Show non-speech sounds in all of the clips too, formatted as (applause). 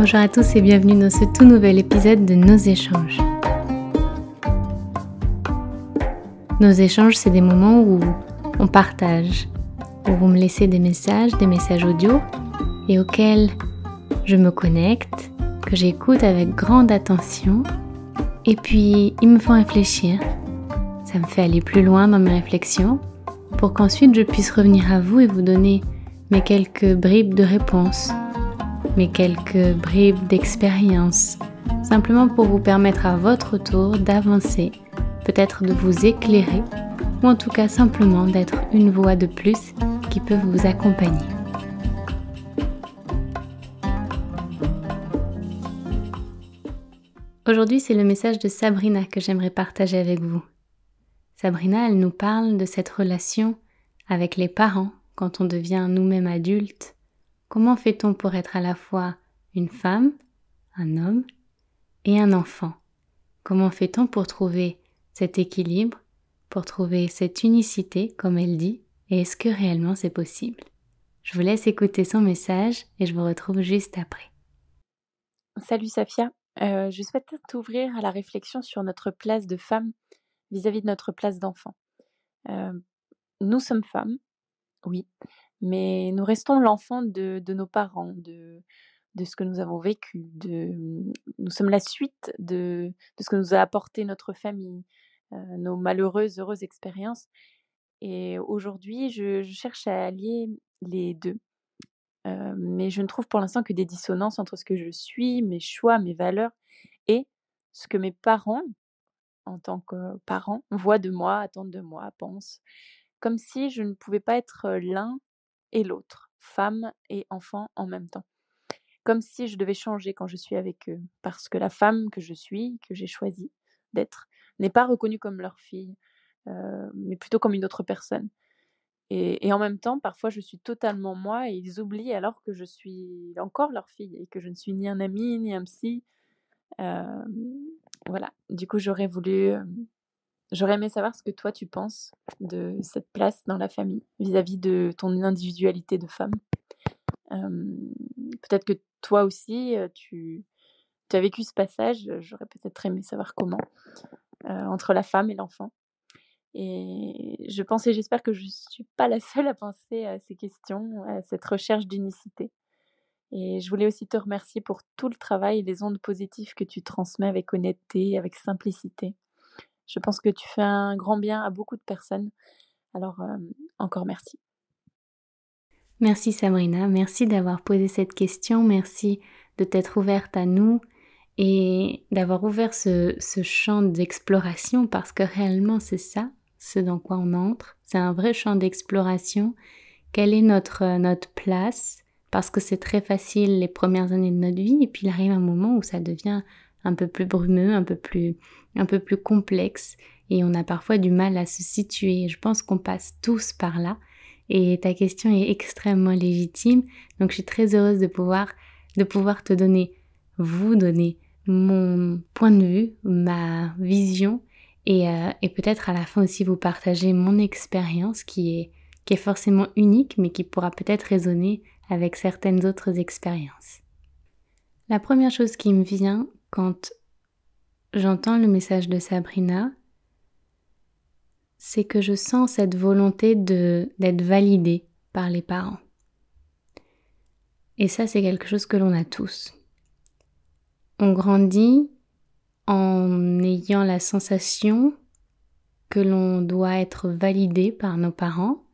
Bonjour à tous et bienvenue dans ce tout nouvel épisode de Nos échanges. Nos échanges, c'est des moments où on partage, où vous me laissez des messages, des messages audio, et auxquels je me connecte, que j'écoute avec grande attention, et puis ils me font réfléchir. Ça me fait aller plus loin dans mes réflexions, pour qu'ensuite je puisse revenir à vous et vous donner mes quelques bribes de réponses mais quelques bribes d'expérience, simplement pour vous permettre à votre tour d'avancer, peut-être de vous éclairer, ou en tout cas simplement d'être une voix de plus qui peut vous accompagner. Aujourd'hui, c'est le message de Sabrina que j'aimerais partager avec vous. Sabrina, elle nous parle de cette relation avec les parents quand on devient nous-mêmes adultes Comment fait-on pour être à la fois une femme, un homme et un enfant Comment fait-on pour trouver cet équilibre, pour trouver cette unicité, comme elle dit, et est-ce que réellement c'est possible Je vous laisse écouter son message et je vous retrouve juste après. Salut Safia, euh, je souhaite t'ouvrir à la réflexion sur notre place de femme vis-à-vis de notre place d'enfant. Euh, nous sommes femmes, oui, mais nous restons l'enfant de, nos parents, de, de ce que nous avons vécu, de, mmh, nous sommes la suite de, de ce que nous a apporté notre famille, euh, nos malheureuses, heureuses expériences. Et aujourd'hui, je, cherche à allier les deux. Euh, mais je ne trouve pour l'instant que des dissonances entre ce que je suis, mes choix, mes valeurs et ce que mes parents, en tant que parents, voient de moi, attendent de moi, pensent. Comme si je ne pouvais pas être euh, l'un et l'autre, femme et enfant en même temps. Comme si je devais changer quand je suis avec eux, parce que la femme que je suis, que j'ai choisi d'être, n'est pas reconnue comme leur fille, euh, mais plutôt comme une autre personne. Et, en même temps, parfois, je suis totalement moi et ils oublient alors que je suis encore leur fille et que je ne suis ni un ami, ni un psy. Euh, voilà. Du coup, j'aurais voulu euh, J'aurais aimé savoir ce que toi tu penses de cette place dans la famille vis-à-vis de ton individualité de femme. Euh, peut-être que toi aussi, euh, tu, as vécu ce passage, euh, j'aurais peut-être aimé savoir comment, entre la femme et l'enfant. Et je pense et j'espère que je ne suis pas la seule à penser à ces questions, à cette recherche d'unicité. Et je voulais aussi te remercier pour tout le travail et les ondes positives que tu transmets avec honnêteté, avec simplicité. Je pense que tu fais un grand bien à beaucoup de personnes. Alors, encore merci. Merci Sabrina, merci d'avoir posé cette question, merci de t'être ouverte à nous et d'avoir ouvert ce, champ d'exploration parce que réellement c'est ça, ce dans quoi on entre, c'est un vrai champ d'exploration, quelle est notre, euh, notre place, parce que c'est très facile les premières années de notre vie et puis il arrive un moment où ça devient un peu plus brumeux, un peu plus, un peu plus complexe, et on a parfois du mal à se situer. Je pense qu'on passe tous par là, et ta question est extrêmement légitime, donc je suis très heureuse de pouvoir, de pouvoir te donner, vous donner mon point de vue, ma vision, et, euh, peut-être à la fin aussi vous partager mon expérience qui est, qui est forcément unique, mais qui pourra peut-être résonner avec certaines autres expériences. La première chose qui me vient quand j'entends le message de Sabrina, c'est que je sens cette volonté d'être validée par les parents. Et ça, c'est quelque chose que l'on a tous. On grandit en ayant la sensation que l'on doit être validé par nos parents,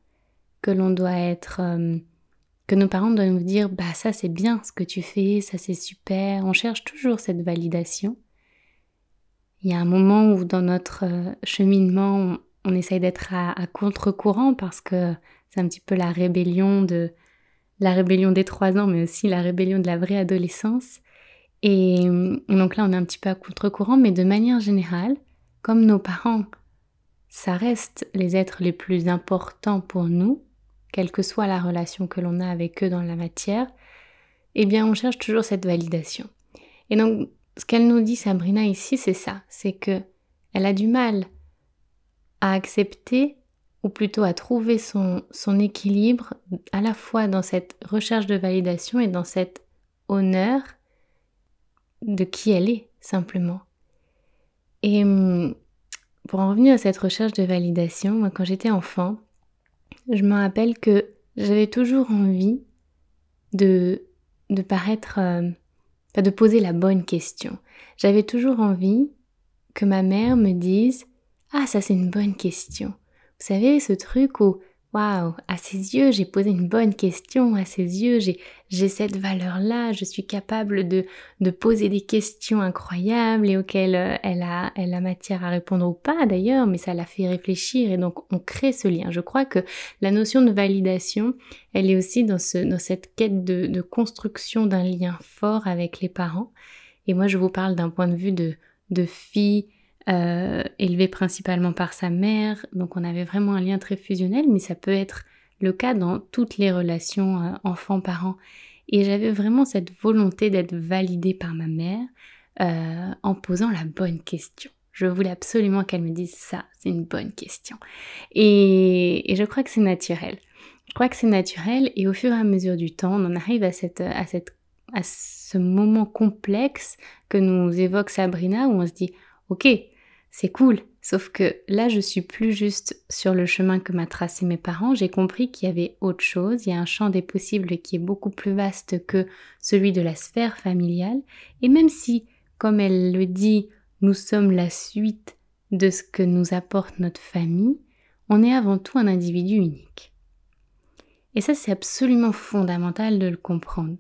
que l'on doit être euh, que nos parents doivent nous dire bah ça c'est bien ce que tu fais, ça c'est super, on cherche toujours cette validation. Il y a un moment où dans notre euh, cheminement on, essaye d'être à, contre-courant parce que c'est un petit peu la rébellion de la rébellion des trois ans, mais aussi la rébellion de la vraie adolescence. Et euh, donc là, on est un petit peu à contre-courant, mais de manière générale, comme nos parents, ça reste les êtres les plus importants pour nous, quelle que soit la relation que l'on a avec eux dans la matière, eh bien on cherche toujours cette validation. Et donc ce qu'elle nous dit Sabrina ici, c'est ça, c'est que elle a du mal à accepter ou plutôt à trouver son, son équilibre à la fois dans cette recherche de validation et dans cet honneur de qui elle est simplement. Et hum, pour en revenir à cette recherche de validation, moi quand j'étais enfant, je me rappelle que j'avais toujours envie de, de paraître, euh, de poser la bonne question. J'avais toujours envie que ma mère me dise Ah, ça c'est une bonne question. Vous savez, ce truc où Waouh, à ses yeux, j'ai posé une bonne question, à ses yeux, j'ai cette valeur-là, je suis capable de, poser des questions incroyables et auxquelles euh, elle a, elle a matière à répondre ou pas d'ailleurs, mais ça la fait réfléchir et donc on crée ce lien. Je crois que la notion de validation, elle est aussi dans, cette quête de, construction d'un lien fort avec les parents. Et moi, je vous parle d'un point de vue de fille euh, élevé principalement par sa mère, donc on avait vraiment un lien très fusionnel, mais ça peut être le cas dans toutes les relations enfant euh, enfants-parents. Et j'avais vraiment cette volonté d'être validée par ma mère euh, en posant la bonne question. Je voulais absolument qu'elle me dise ça, c'est une bonne question. Et, et je crois que c'est naturel. Je crois que c'est naturel et au fur et à mesure du temps, on en arrive à cette, à cette à ce moment complexe que nous évoque Sabrina où on se dit, ok, c'est cool, sauf que là, je suis plus juste sur le chemin que m'a tracé mes parents. J'ai compris qu'il y avait autre chose. Il y a un champ des possibles qui est beaucoup plus vaste que celui de la sphère familiale. Et même si, comme elle le dit, nous sommes la suite de ce que nous apporte notre famille, on est avant tout un individu unique. Et ça, c'est absolument fondamental de le comprendre.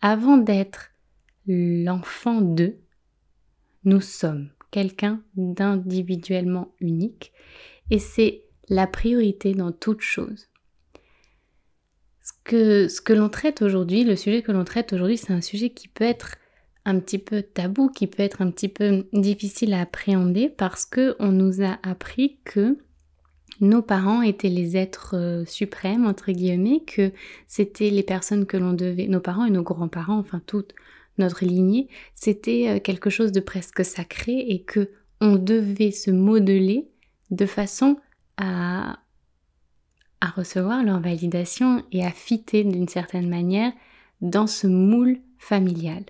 Avant d'être l'enfant d'eux, nous sommes quelqu'un d'individuellement unique et c'est la priorité dans toute chose. Ce que, ce que l'on traite aujourd'hui, le sujet que l'on traite aujourd'hui, c'est un sujet qui peut être un petit peu tabou, qui peut être un petit peu difficile à appréhender parce que on nous a appris que nos parents étaient les êtres euh, suprêmes entre guillemets, que c'était les personnes que l'on devait, nos parents et nos grands-parents, enfin toutes notre lignée, c'était euh, quelque chose de presque sacré et que on devait se modeler de façon à, à recevoir leur validation et à fitter d'une certaine manière dans ce moule familial.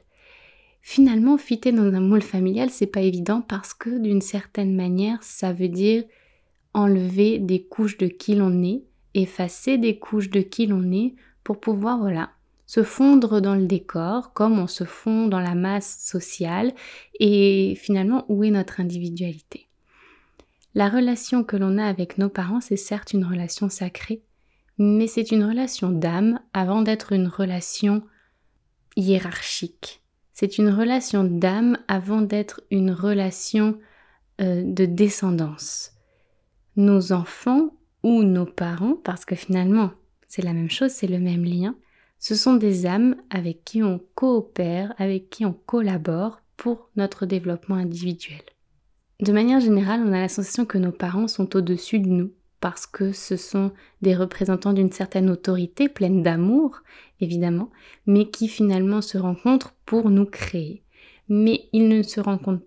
Finalement, fitter dans un moule familial, c'est pas évident parce que d'une certaine manière, ça veut dire enlever des couches de qui l'on est, effacer des couches de qui l'on est pour pouvoir voilà, se fondre dans le décor comme on se fond dans la masse sociale et finalement où est notre individualité. La relation que l'on a avec nos parents, c'est certes une relation sacrée, mais c'est une relation d'âme avant d'être une relation hiérarchique. C'est une relation d'âme avant d'être une relation euh, de descendance. Nos enfants ou nos parents, parce que finalement c'est la même chose, c'est le même lien, ce sont des âmes avec qui on coopère, avec qui on collabore pour notre développement individuel. De manière générale, on a la sensation que nos parents sont au-dessus de nous parce que ce sont des représentants d'une certaine autorité pleine d'amour, évidemment, mais qui finalement se rencontrent pour nous créer. Mais ils ne se rencontrent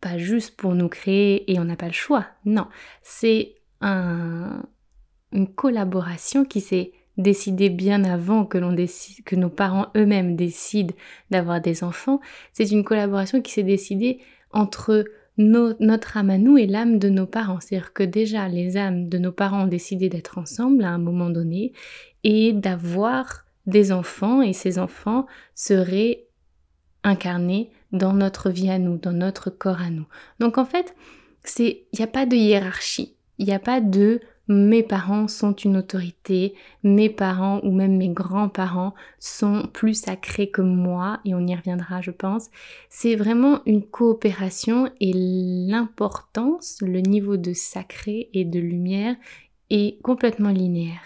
pas juste pour nous créer et on n'a pas le choix. Non, c'est une collaboration qui s'est décidé bien avant que, décide, que nos parents eux-mêmes décident d'avoir des enfants, c'est une collaboration qui s'est décidée entre notre âme à nous et l'âme de nos parents. C'est-à-dire que déjà les âmes de nos parents ont décidé d'être ensemble à un moment donné et d'avoir des enfants et ces enfants seraient incarnés dans notre vie à nous, dans notre corps à nous. Donc en fait, il n'y a pas de hiérarchie, il n'y a pas de mes parents sont une autorité, mes parents ou même mes grands-parents sont plus sacrés que moi, et on y reviendra je pense. C'est vraiment une coopération et l'importance, le niveau de sacré et de lumière est complètement linéaire.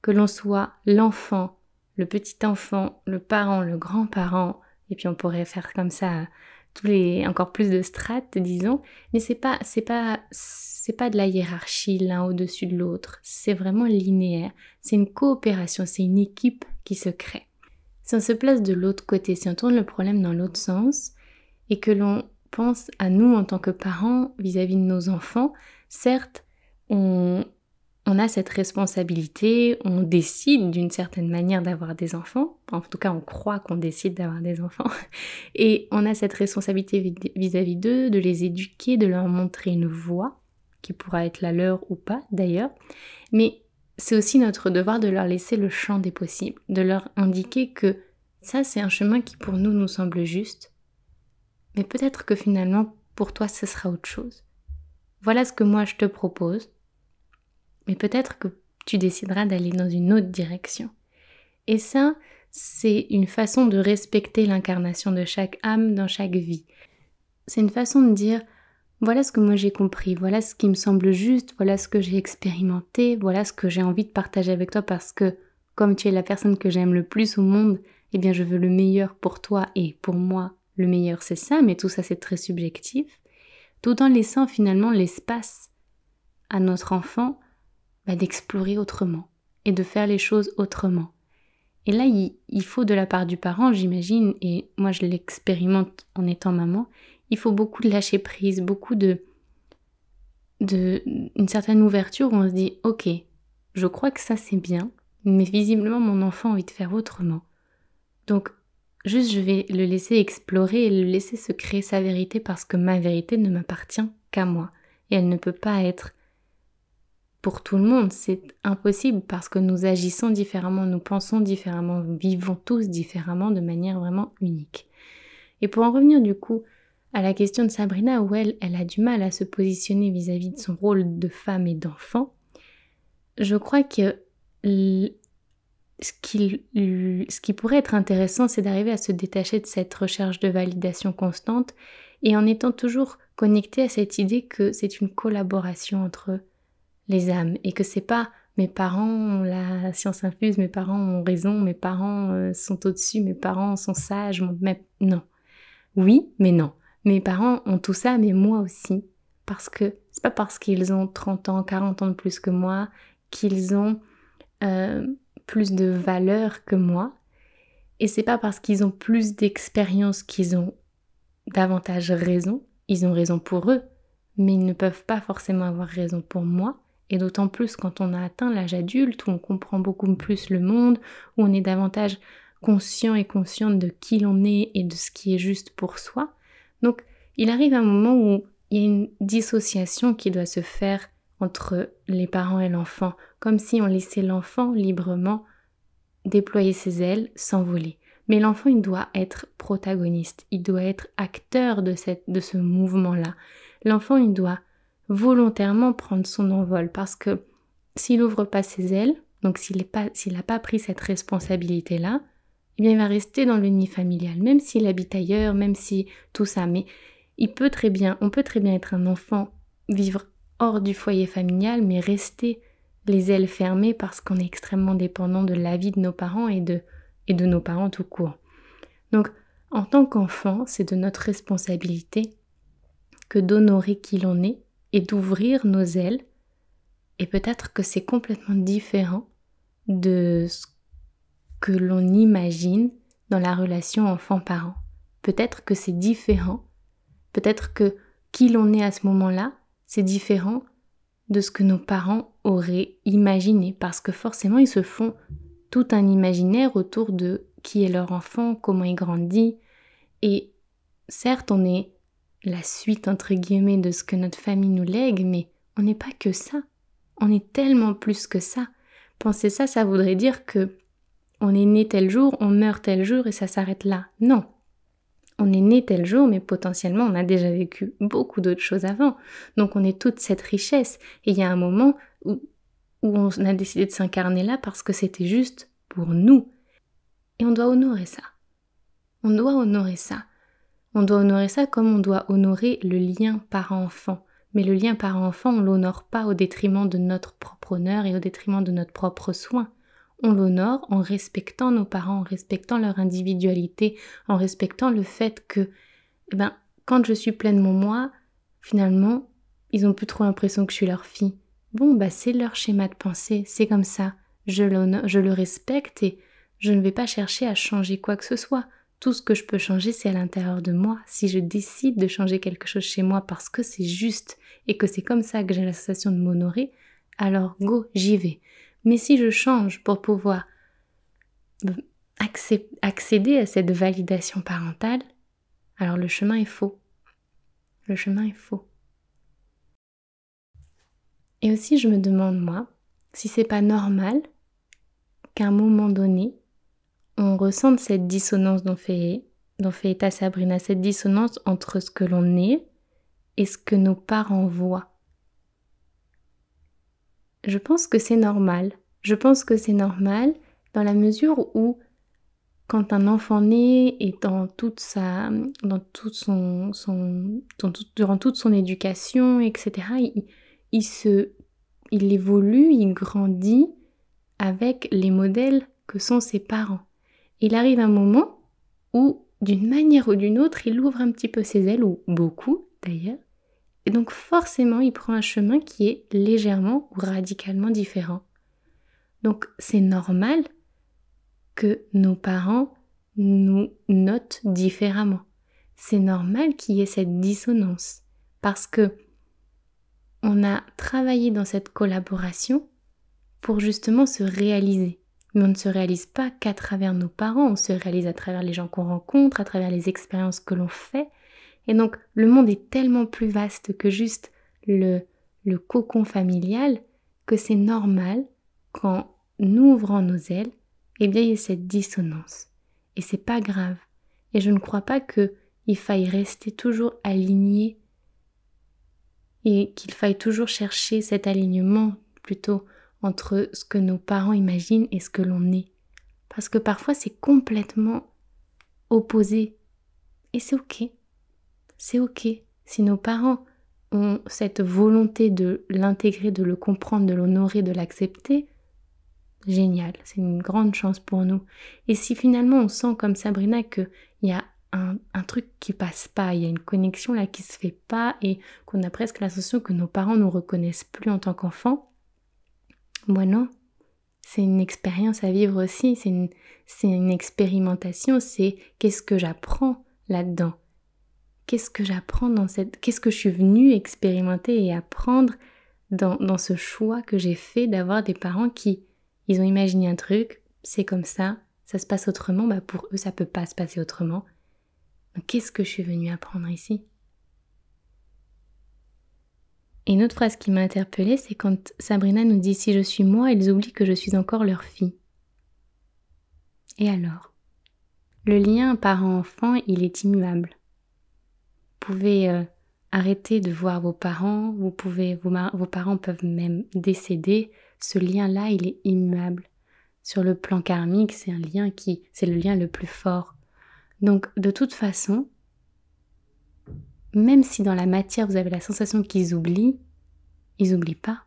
Que l'on soit l'enfant, le petit enfant, le parent, le grand-parent, et puis on pourrait faire comme ça tous les encore plus de strates, disons, mais c'est pas c'est pas c'est pas de la hiérarchie l'un au-dessus de l'autre, c'est vraiment linéaire, c'est une coopération, c'est une équipe qui se crée. Si on se place de l'autre côté, si on tourne le problème dans l'autre sens et que l'on pense à nous en tant que parents vis à -vis de nos enfants, certes, on, on a cette responsabilité, on décide d'une certaine manière d'avoir des enfants, en tout cas on croit qu'on décide d'avoir des enfants, (laughs) et on a cette responsabilité vis-à-vis d'eux, de les éduquer, de leur montrer une voie, qui pourra être la leur ou pas d'ailleurs, mais c'est aussi notre devoir de leur laisser le champ des possibles, de leur indiquer que ça c'est un chemin qui pour nous nous semble juste, mais peut-être que finalement pour toi ce sera autre chose. Voilà ce que moi je te propose, mais peut-être que tu décideras d'aller dans une autre direction. Et ça, c'est une façon de respecter l'incarnation de chaque âme dans chaque vie. C'est une façon de dire, voilà ce que moi j'ai compris, voilà ce qui me semble juste, voilà ce que j'ai expérimenté, voilà ce que j'ai envie de partager avec toi parce que comme tu es la personne que j'aime le plus au monde, eh bien je veux le meilleur pour toi et pour moi le meilleur c'est ça, mais tout ça c'est très subjectif, tout en laissant finalement l'espace à notre enfant bah, d'explorer autrement et de faire les choses autrement. Et là, il, faut de la part du parent, j'imagine, et moi je l'expérimente en étant maman, il faut beaucoup de lâcher prise, beaucoup de, de une certaine ouverture où on se dit ok, je crois que ça c'est bien, mais visiblement mon enfant a envie de faire autrement. Donc juste je vais le laisser explorer et le laisser se créer sa vérité parce que ma vérité ne m'appartient qu'à moi et elle ne peut pas être pour tout le monde. C'est impossible parce que nous agissons différemment, nous pensons différemment, nous vivons tous différemment de manière vraiment unique. Et pour en revenir du coup à la question de Sabrina où elle, a du mal à se positionner vis-à-vis de son rôle de femme et d'enfant, je crois que ce, qui, ce qui pourrait être intéressant, c'est d'arriver à se détacher de cette recherche de validation constante et en étant toujours connecté à cette idée que c'est une collaboration entre les âmes et que c'est pas mes parents la science infuse, mes parents ont raison, mes parents euh, sont au-dessus, mes parents sont sages, non. Oui, mais non. Mes parents ont tout ça, mais moi aussi. Parce que c'est pas parce qu'ils ont 30 ans, 40 ans de plus que moi, qu'ils ont euh, plus de valeur que moi. Et c'est pas parce qu'ils ont plus d'expérience qu'ils ont davantage raison. Ils ont raison pour eux, mais ils ne peuvent pas forcément avoir raison pour moi et d'autant plus quand on a atteint l'âge adulte, où on comprend beaucoup plus le monde, où on est davantage conscient et consciente de qui l'on est et de ce qui est juste pour soi. Donc il arrive un moment où il y a une dissociation qui doit se faire entre les parents et l'enfant, comme si on laissait l'enfant librement déployer ses ailes, s'envoler. Mais l'enfant, il doit être protagoniste, il doit être acteur de, cette, de ce mouvement-là. L'enfant, il doit volontairement prendre son envol parce que s'il ouvre pas ses ailes, donc s'il n'a pas, pris cette responsabilité-là, eh il va rester dans le nid familial, même s'il habite ailleurs, même si tout ça. Mais il peut très bien, on peut très bien être un enfant, vivre hors du foyer familial, mais rester les ailes fermées parce qu'on est extrêmement dépendant de l'avis de nos parents et de, et de nos parents tout court. Donc, en tant qu'enfant, c'est de notre responsabilité que d'honorer qui l'on est et d'ouvrir nos ailes. Et peut-être que c'est complètement différent de ce que l'on imagine dans la relation enfant-parent. Peut-être que c'est différent. Peut-être que qui l'on est à ce moment-là, c'est différent de ce que nos parents auraient imaginé. Parce que forcément, ils se font tout un imaginaire autour de qui est leur enfant, comment il grandit. Et certes, on est la suite entre guillemets de ce que notre famille nous lègue, mais on n'est pas que ça. On est tellement plus que ça. Penser ça, ça voudrait dire que on est né tel jour, on meurt tel jour et ça s'arrête là. Non. On est né tel jour, mais potentiellement on a déjà vécu beaucoup d'autres choses avant. Donc on est toute cette richesse. Et il y a un moment où, où on a décidé de s'incarner là parce que c'était juste pour nous. Et on doit honorer ça. On doit honorer ça. On doit honorer ça comme on doit honorer le lien parent-enfant. Mais le lien parent-enfant, on l'honore pas au détriment de notre propre honneur et au détriment de notre propre soin. On l'honore en respectant nos parents, en respectant leur individualité, en respectant le fait que, eh ben, quand je suis pleinement moi, finalement, ils ont plus trop l'impression que je suis leur fille. Bon, bah c'est leur schéma de pensée, c'est comme ça. Je, je le respecte et je ne vais pas chercher à changer quoi que ce soit. Tout ce que je peux changer, c'est à l'intérieur de moi. Si je décide de changer quelque chose chez moi parce que c'est juste et que c'est comme ça que j'ai la sensation de m'honorer, alors go, j'y vais. Mais si je change pour pouvoir accéder à cette validation parentale, alors le chemin est faux. Le chemin est faux. Et aussi, je me demande, moi, si c'est pas normal qu'à un moment donné, on ressente cette dissonance dont fait, dont fait état Sabrina, cette dissonance entre ce que l'on est et ce que nos parents voient. Je pense que c'est normal. Je pense que c'est normal dans la mesure où quand un enfant né et dans toute sa, dans tout son, son durant toute son éducation, etc., il, se, il évolue, il grandit avec les modèles que sont ses parents il arrive un moment où, d'une manière ou d'une autre, il ouvre un petit peu ses ailes, ou beaucoup d'ailleurs, et donc forcément il prend un chemin qui est légèrement ou radicalement différent. Donc c'est normal que nos parents nous notent différemment. C'est normal qu'il y ait cette dissonance parce que on a travaillé dans cette collaboration pour justement se réaliser. Mais on ne se réalise pas qu'à travers nos parents, on se réalise à travers les gens qu'on rencontre, à travers les expériences que l'on fait. Et donc le monde est tellement plus vaste que juste le, le cocon familial que c'est normal qu'en ouvrant nos ailes, eh bien il y ait cette dissonance. Et c'est pas grave. Et je ne crois pas qu'il faille rester toujours aligné et qu'il faille toujours chercher cet alignement plutôt entre ce que nos parents imaginent et ce que l'on est. Parce que parfois c'est complètement opposé. Et c'est ok. C'est ok. Si nos parents ont cette volonté de l'intégrer, de le comprendre, de l'honorer, de l'accepter, génial, c'est une grande chance pour nous. Et si finalement on sent comme Sabrina qu'il y a un, truc qui passe pas, il y a une connexion là qui se fait pas et qu'on a presque sensation que nos parents nous reconnaissent plus en tant qu'enfants, moi non. C'est une expérience à vivre aussi, c'est une, expérimentation, c'est qu'est-ce que j'apprends là-dedans Qu'est-ce que j'apprends dans cette... Qu'est-ce que je suis venue expérimenter et apprendre dans, dans ce choix que j'ai fait d'avoir des parents qui, ils ont imaginé un truc, c'est comme ça, ça se passe autrement, bah pour eux ça peut pas se passer autrement. Qu'est-ce que je suis venue apprendre ici et une autre phrase qui m'a interpellée, c'est quand Sabrina nous dit Si je suis moi, ils oublient que je suis encore leur fille. Et alors Le lien parent-enfant, il est immuable. Vous pouvez euh, arrêter de voir vos parents, vous pouvez, vos, vos parents peuvent même décéder. Ce lien-là, il est immuable. Sur le plan karmique, c'est un lien qui, c'est le lien le plus fort. Donc, de toute façon, même si dans la matière vous avez la sensation qu'ils oublient, ils n'oublient pas.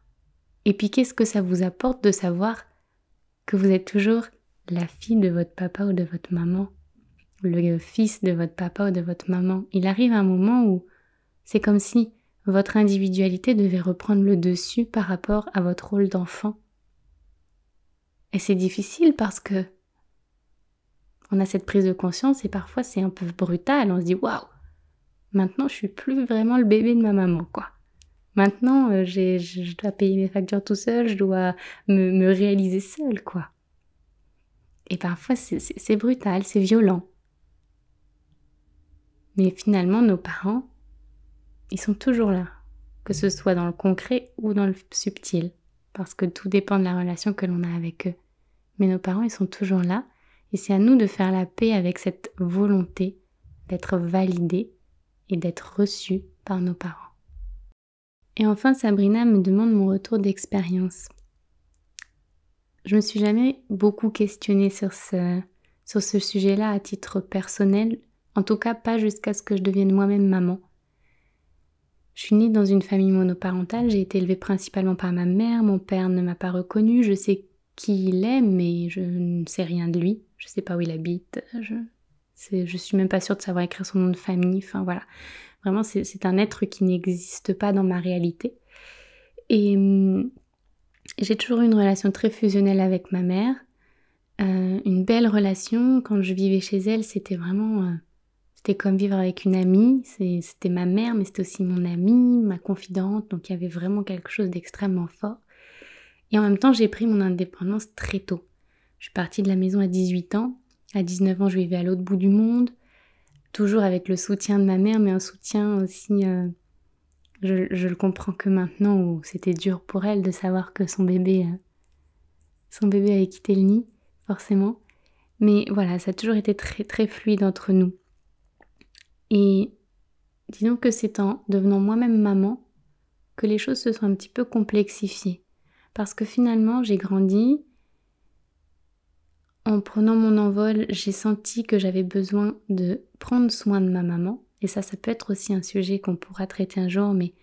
Et puis qu'est-ce que ça vous apporte de savoir que vous êtes toujours la fille de votre papa ou de votre maman, le fils de votre papa ou de votre maman. Il arrive un moment où c'est comme si votre individualité devait reprendre le dessus par rapport à votre rôle d'enfant. Et c'est difficile parce que on a cette prise de conscience et parfois c'est un peu brutal, on se dit waouh, Maintenant, je suis plus vraiment le bébé de ma maman, quoi. Maintenant, euh, je dois payer mes factures tout seul, je dois me, réaliser seul, quoi. Et parfois, c'est, c'est brutal, c'est violent. Mais finalement, nos parents, ils sont toujours là, que ce soit dans le concret ou dans le subtil, parce que tout dépend de la relation que l'on a avec eux. Mais nos parents, ils sont toujours là, et c'est à nous de faire la paix avec cette volonté d'être validés et d'être reçue par nos parents. Et enfin, Sabrina me demande mon retour d'expérience. Je me suis jamais beaucoup questionnée sur ce, sur ce sujet-là à titre personnel, en tout cas pas jusqu'à ce que je devienne moi-même maman. Je suis née dans une famille monoparentale, j'ai été élevée principalement par ma mère, mon père ne m'a pas reconnue, je sais qui il est, mais je ne sais rien de lui, je sais pas où il habite, je suis même pas sûre de savoir écrire son nom de famille. Enfin voilà, vraiment c'est un être qui n'existe pas dans ma réalité. Et hum, j'ai toujours eu une relation très fusionnelle avec ma mère, euh, une belle relation. Quand je vivais chez elle, c'était vraiment, euh, c'était comme vivre avec une amie. C'était ma mère, mais c'était aussi mon amie, ma confidente. Donc il y avait vraiment quelque chose d'extrêmement fort. Et en même temps, j'ai pris mon indépendance très tôt. Je suis partie de la maison à 18 ans à 19 ans, je vivais à l'autre bout du monde, toujours avec le soutien de ma mère, mais un soutien aussi, euh, je, le comprends que maintenant, où c'était dur pour elle de savoir que son bébé, euh, son bébé avait quitté le nid, forcément. Mais voilà, ça a toujours été très très fluide entre nous. Et disons que c'est en devenant moi-même maman que les choses se sont un petit peu complexifiées. Parce que finalement, j'ai grandi, en prenant mon envol, j'ai senti que j'avais besoin de prendre soin de ma maman. Et ça, ça peut être aussi un sujet qu'on pourra traiter un jour, mais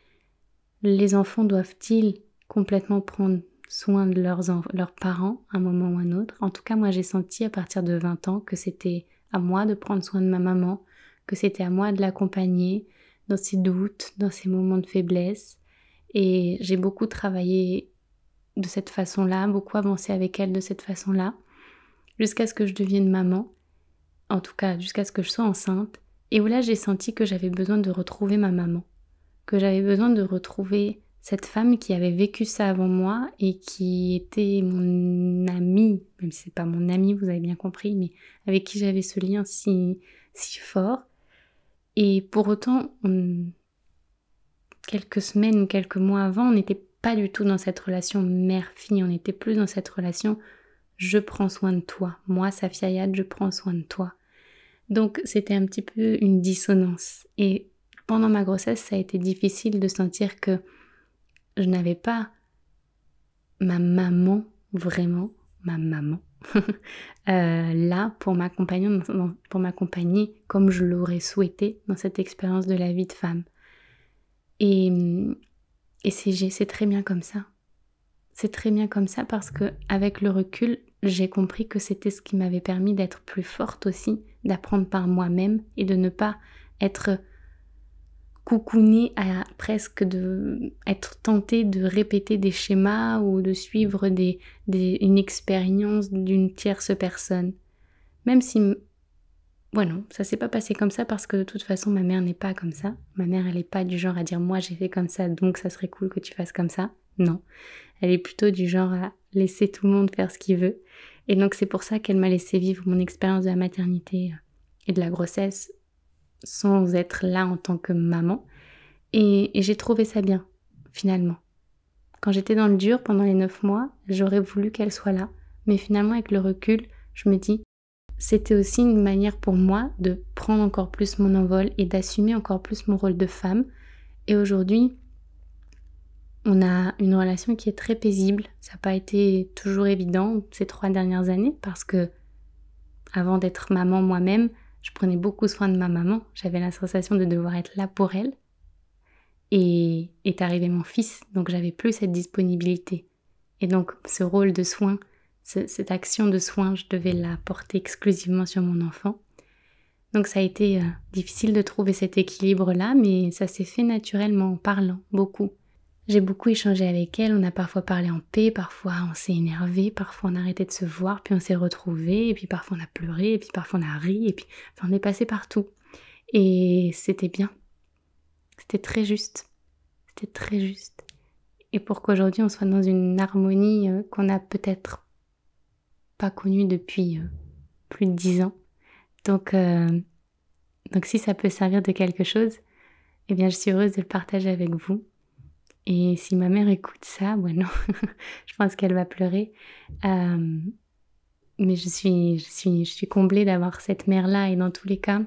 les enfants doivent-ils complètement prendre soin de leurs, parents un moment ou un autre En tout cas, moi, j'ai senti à partir de 20 ans que c'était à moi de prendre soin de ma maman, que c'était à moi de l'accompagner dans ses doutes, dans ses moments de faiblesse. Et j'ai beaucoup travaillé de cette façon-là, beaucoup avancé avec elle de cette façon-là jusqu'à ce que je devienne maman, en tout cas jusqu'à ce que je sois enceinte, et où là j'ai senti que j'avais besoin de retrouver ma maman, que j'avais besoin de retrouver cette femme qui avait vécu ça avant moi et qui était mon amie, même si c'est pas mon amie, vous avez bien compris, mais avec qui j'avais ce lien si, si fort. Et pour autant, quelques semaines ou quelques mois avant, on n'était pas du tout dans cette relation mère-fille, on n'était plus dans cette relation je prends soin de toi. Moi, Safia je prends soin de toi. Donc c'était un petit peu une dissonance. Et pendant ma grossesse, ça a été difficile de sentir que je n'avais pas ma maman, vraiment ma maman, (laughs) euh, là pour m'accompagner, pour comme je l'aurais souhaité dans cette expérience de la vie de femme. Et, et c'est très bien comme ça. C'est très bien comme ça parce que avec le recul, j'ai compris que c'était ce qui m'avait permis d'être plus forte aussi, d'apprendre par moi-même et de ne pas être coucounée à presque de être tentée de répéter des schémas ou de suivre des, une expérience d'une tierce personne. Même si voilà, bon ça s'est pas passé comme ça parce que de toute façon ma mère n'est pas comme ça. Ma mère elle n'est pas du genre à dire moi j'ai fait comme ça donc ça serait cool que tu fasses comme ça. Non, elle est plutôt du genre à laisser tout le monde faire ce qu'il veut. Et donc c'est pour ça qu'elle m'a laissé vivre mon expérience de la maternité euh, et de la grossesse sans être là en tant que maman. Et, j'ai trouvé ça bien, finalement. Quand j'étais dans le dur pendant les 9 mois, j'aurais voulu qu'elle soit là. Mais finalement, avec le recul, je me dis, c'était aussi une manière pour moi de prendre encore plus mon envol et d'assumer encore plus mon rôle de femme. Et aujourd'hui, on a une relation qui est très paisible. Ça n'a pas été toujours évident ces trois dernières années parce que, avant d'être maman moi-même, je prenais beaucoup soin de ma maman. J'avais la sensation de devoir être là pour elle. Et est arrivé mon fils, donc j'avais plus cette disponibilité. Et donc ce rôle de soin, cette action de soin, je devais la porter exclusivement sur mon enfant. Donc ça a été euh, difficile de trouver cet équilibre-là, mais ça s'est fait naturellement en parlant beaucoup. J'ai beaucoup échangé avec elle, on a parfois parlé en paix, parfois on s'est énervé, parfois on a arrêté de se voir, puis on s'est retrouvés, et puis parfois on a pleuré, et puis parfois on a ri, et puis on est passé partout. Et c'était bien. C'était très juste. C'était très juste. Et pour qu'aujourd'hui on soit dans une harmonie euh, qu'on n'a peut-être pas connue depuis euh, plus de dix ans. Donc, euh, donc si ça peut servir de quelque chose, eh bien je suis heureuse de le partager avec vous. Et si ma mère écoute ça, (laughs) non, je pense qu'elle va pleurer. Euh, mais je suis, je suis, je suis comblée d'avoir cette mère-là. Et dans tous les cas,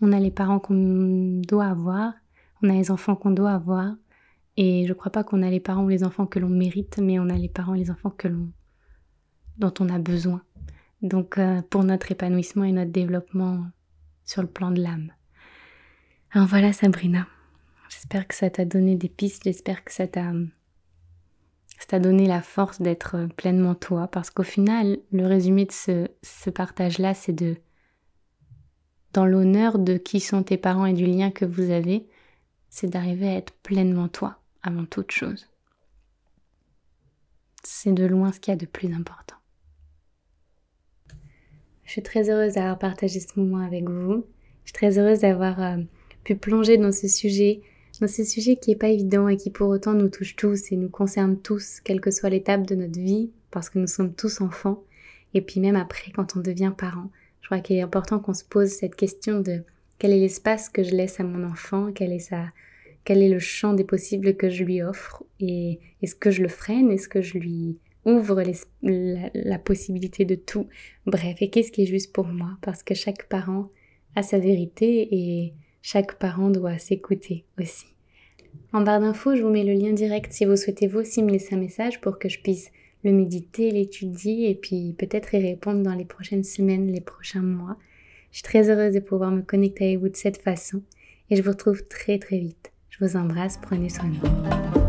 on a les parents qu'on doit avoir, on a les enfants qu'on doit avoir. Et je ne crois pas qu'on a les parents ou les enfants que l'on mérite, mais on a les parents et les enfants que l'on, dont on a besoin. Donc euh, pour notre épanouissement et notre développement sur le plan de l'âme. Alors voilà Sabrina. J'espère que ça t'a donné des pistes, j'espère que ça t'a donné la force d'être euh, pleinement toi, parce qu'au final, le résumé de ce, partage-là, c'est de, dans l'honneur de qui sont tes parents et du lien que vous avez, c'est d'arriver à être pleinement toi avant toute chose. C'est de loin ce qu'il y a de plus important. Je suis très heureuse d'avoir partagé ce moment avec vous. Je suis très heureuse d'avoir euh, pu plonger dans ce sujet dans ce sujet qui n'est pas évident et qui pour autant nous touche tous et nous concerne tous, quelle que soit l'étape de notre vie, parce que nous sommes tous enfants, et puis même après quand on devient parent, je crois qu'il est important qu'on se pose cette question de quel est l'espace que je laisse à mon enfant, quel est, sa, quel est le champ des possibles que je lui offre, et est-ce que je le freine, est-ce que je lui ouvre la, possibilité de tout, bref, et qu'est-ce qui est juste pour moi, parce que chaque parent a sa vérité et chaque parent doit s'écouter aussi. En barre d'infos, je vous mets le lien direct si vous souhaitez vous aussi me laisser un message pour que je puisse le méditer, l'étudier et puis peut-être y répondre dans les prochaines semaines, les prochains mois. Je suis très heureuse de pouvoir me connecter avec vous de cette façon et je vous retrouve très très vite. Je vous embrasse, prenez soin de vous.